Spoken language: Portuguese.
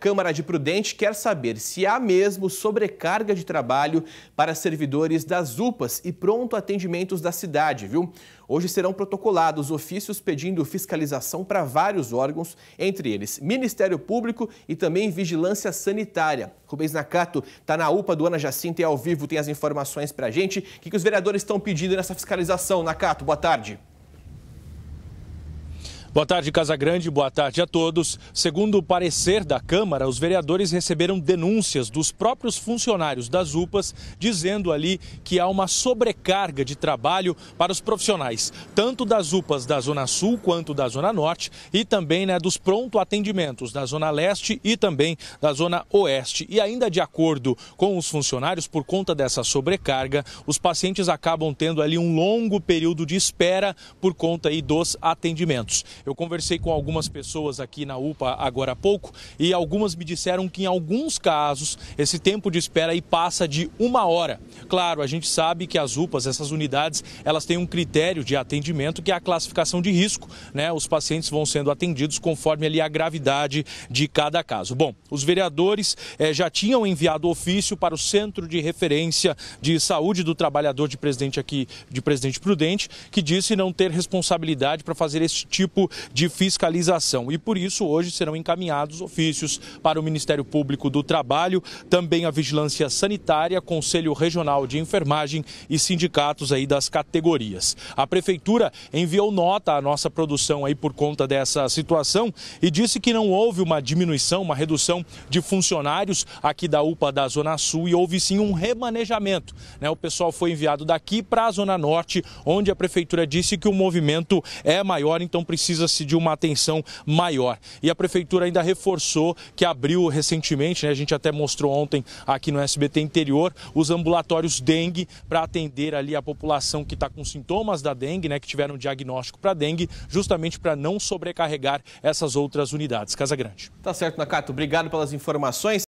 Câmara de Prudente quer saber se há mesmo sobrecarga de trabalho para servidores das UPAs e pronto atendimentos da cidade, viu? Hoje serão protocolados ofícios pedindo fiscalização para vários órgãos, entre eles Ministério Público e também Vigilância Sanitária. Rubens Nakato está na UPA do Ana Jacinta e ao vivo tem as informações para a gente. O que, que os vereadores estão pedindo nessa fiscalização? Nakato, boa tarde. Boa tarde, Casa Grande. Boa tarde a todos. Segundo o parecer da Câmara, os vereadores receberam denúncias dos próprios funcionários das UPAs dizendo ali que há uma sobrecarga de trabalho para os profissionais, tanto das UPAs da Zona Sul quanto da Zona Norte e também né, dos pronto atendimentos da Zona Leste e também da Zona Oeste. E ainda de acordo com os funcionários, por conta dessa sobrecarga, os pacientes acabam tendo ali um longo período de espera por conta aí dos atendimentos. Eu conversei com algumas pessoas aqui na UPA agora há pouco e algumas me disseram que em alguns casos esse tempo de espera aí passa de uma hora. Claro, a gente sabe que as UPAs, essas unidades, elas têm um critério de atendimento que é a classificação de risco, né? Os pacientes vão sendo atendidos conforme ali a gravidade de cada caso. Bom, os vereadores eh, já tinham enviado ofício para o Centro de Referência de Saúde do Trabalhador de Presidente aqui, de Presidente Prudente, que disse não ter responsabilidade para fazer esse tipo de fiscalização. E por isso, hoje serão encaminhados ofícios para o Ministério Público do Trabalho, também a Vigilância Sanitária, Conselho Regional de Enfermagem e sindicatos aí das categorias. A Prefeitura enviou nota à nossa produção aí por conta dessa situação e disse que não houve uma diminuição, uma redução de funcionários aqui da UPA da Zona Sul e houve sim um remanejamento. Né? O pessoal foi enviado daqui para a Zona Norte, onde a Prefeitura disse que o movimento é maior, então precisa precisa-se de uma atenção maior. E a prefeitura ainda reforçou que abriu recentemente, né, a gente até mostrou ontem aqui no SBT Interior, os ambulatórios dengue para atender ali a população que está com sintomas da dengue, né, que tiveram diagnóstico para dengue, justamente para não sobrecarregar essas outras unidades. Casa Grande. Tá certo, Nakato. Obrigado pelas informações.